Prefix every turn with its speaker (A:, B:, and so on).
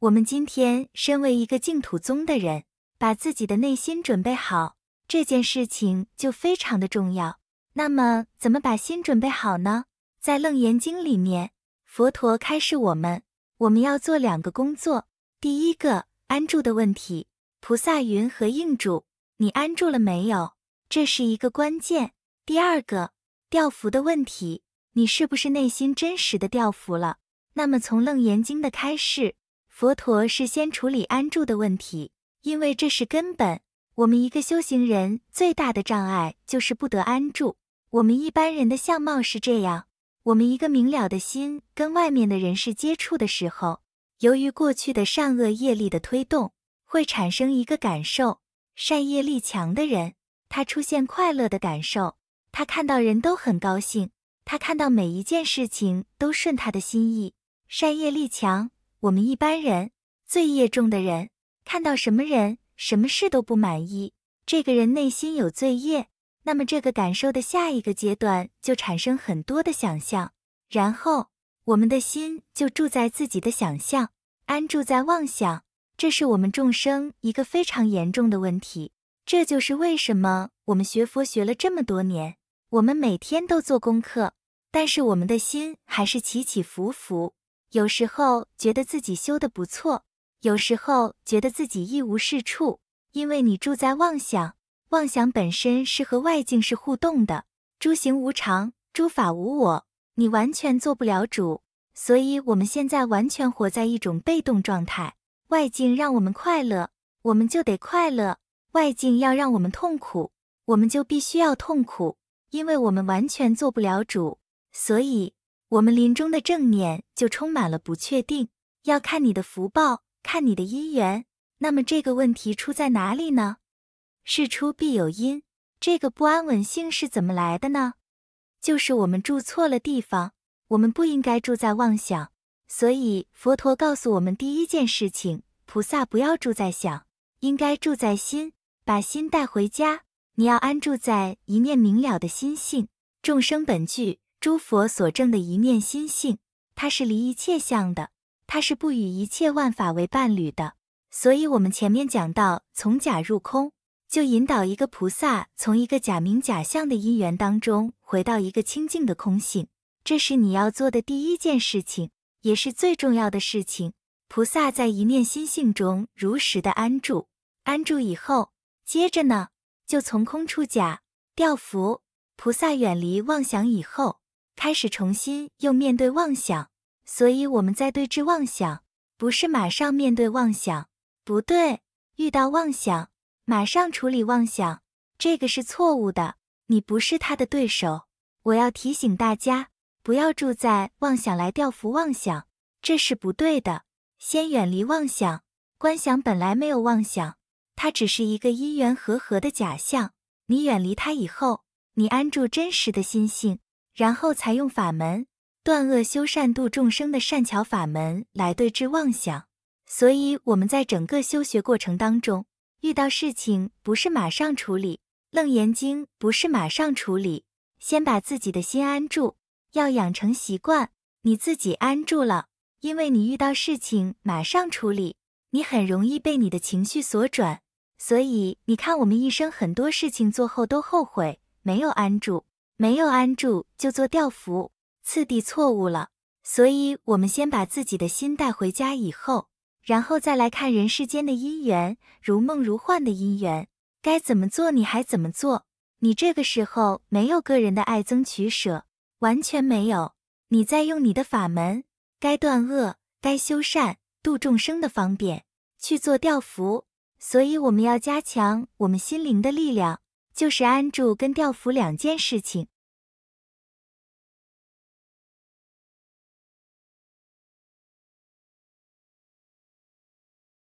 A: 我们今天身为一个净土宗的人，把自己的内心准备好这件事情就非常的重要。那么怎么把心准备好呢？在《楞严经》里面，佛陀开示我们，我们要做两个工作：第一个，安住的问题，菩萨云和应住？你安住了没有？这是一个关键。第二个，调伏的问题，你是不是内心真实的调伏了？那么从《楞严经》的开示。佛陀是先处理安住的问题，因为这是根本。我们一个修行人最大的障碍就是不得安住。我们一般人的相貌是这样：我们一个明了的心跟外面的人士接触的时候，由于过去的善恶业力的推动，会产生一个感受。善业力强的人，他出现快乐的感受；他看到人都很高兴，他看到每一件事情都顺他的心意。善业力强。我们一般人罪业重的人，看到什么人、什么事都不满意。这个人内心有罪业，那么这个感受的下一个阶段就产生很多的想象，然后我们的心就住在自己的想象，安住在妄想。这是我们众生一个非常严重的问题。这就是为什么我们学佛学了这么多年，我们每天都做功课，但是我们的心还是起起伏伏。有时候觉得自己修得不错，有时候觉得自己一无是处，因为你住在妄想，妄想本身是和外境是互动的。诸行无常，诸法无我，你完全做不了主，所以我们现在完全活在一种被动状态。外境让我们快乐，我们就得快乐；外境要让我们痛苦，我们就必须要痛苦，因为我们完全做不了主，所以。我们临终的正念就充满了不确定，要看你的福报，看你的因缘。那么这个问题出在哪里呢？事出必有因，这个不安稳性是怎么来的呢？就是我们住错了地方，我们不应该住在妄想。所以佛陀告诉我们第一件事情，菩萨不要住在想，应该住在心，把心带回家。你要安住在一念明了的心性，众生本具。诸佛所证的一念心性，它是离一切相的，它是不与一切万法为伴侣的。所以，我们前面讲到从假入空，就引导一个菩萨从一个假名假相的因缘当中，回到一个清净的空性。这是你要做的第一件事情，也是最重要的事情。菩萨在一念心性中如实的安住，安住以后，接着呢，就从空出假，调伏菩萨远离妄想以后。开始重新又面对妄想，所以我们在对峙妄想，不是马上面对妄想，不对，遇到妄想马上处理妄想，这个是错误的。你不是他的对手，我要提醒大家，不要住在妄想来调服妄想，这是不对的。先远离妄想，观想本来没有妄想，它只是一个因缘和合的假象。你远离它以后，你安住真实的心性。然后才用法门断恶修善度众生的善巧法门来对治妄想。所以我们在整个修学过程当中，遇到事情不是马上处理，《楞严经》不是马上处理，先把自己的心安住，要养成习惯。你自己安住了，因为你遇到事情马上处理，你很容易被你的情绪所转。所以你看，我们一生很多事情做后都后悔，没有安住。没有安住就做吊福，次第错误了。所以，我们先把自己的心带回家以后，然后再来看人世间的因缘，如梦如幻的因缘，该怎么做你还怎么做？你这个时候没有个人的爱憎取舍，完全没有。你在用你的法门，该断恶，该修善，度众生的方便去做吊福。所以，我们要加强我们心灵的力量。就是安住跟调伏两件事情。